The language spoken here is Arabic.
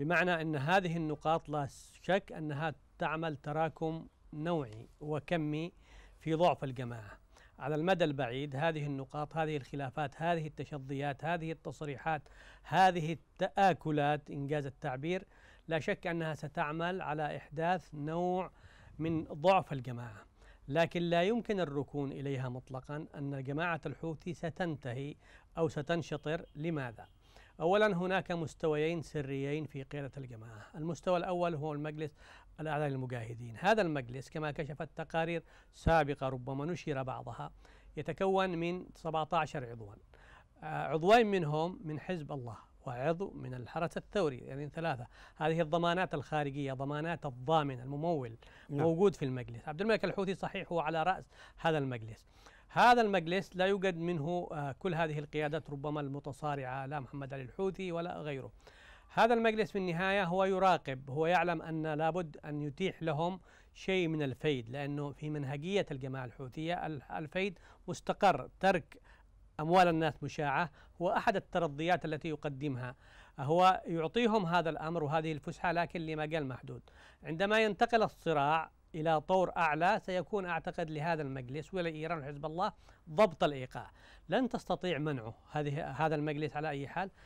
بمعنى أن هذه النقاط لا شك أنها تعمل تراكم نوعي وكمي في ضعف الجماعة على المدى البعيد هذه النقاط هذه الخلافات هذه التشظيات هذه التصريحات هذه التآكلات إنجاز التعبير لا شك أنها ستعمل على إحداث نوع من ضعف الجماعة لكن لا يمكن الركون إليها مطلقا أن جماعة الحوثي ستنتهي أو ستنشطر لماذا؟ أولا هناك مستويين سريين في قيادة الجماعة المستوى الأول هو المجلس الأعلى للمجاهدين هذا المجلس كما كشفت تقارير سابقة ربما نشر بعضها يتكون من 17 عضوا آه، عضوين منهم من حزب الله وعضو من الحرس الثوري يعني ثلاثة هذه الضمانات الخارجية ضمانات الضامن الممول نعم. موجود في المجلس عبد الملك الحوثي صحيح هو على رأس هذا المجلس هذا المجلس لا يوجد منه آه، كل هذه القيادات ربما المتصارعة لا محمد علي الحوثي ولا غيره هذا المجلس في النهاية هو يراقب هو يعلم أن لابد أن يتيح لهم شيء من الفيد لأنه في منهجية الجماعة الحوثية الفيد مستقر ترك أموال الناس مشاعة هو أحد الترضيات التي يقدمها هو يعطيهم هذا الأمر وهذه الفسحة لكن لمجال محدود عندما ينتقل الصراع إلى طور أعلى سيكون أعتقد لهذا المجلس ولإيران وحزب الله ضبط الإيقاع لن تستطيع منعه هذه هذا المجلس على أي حال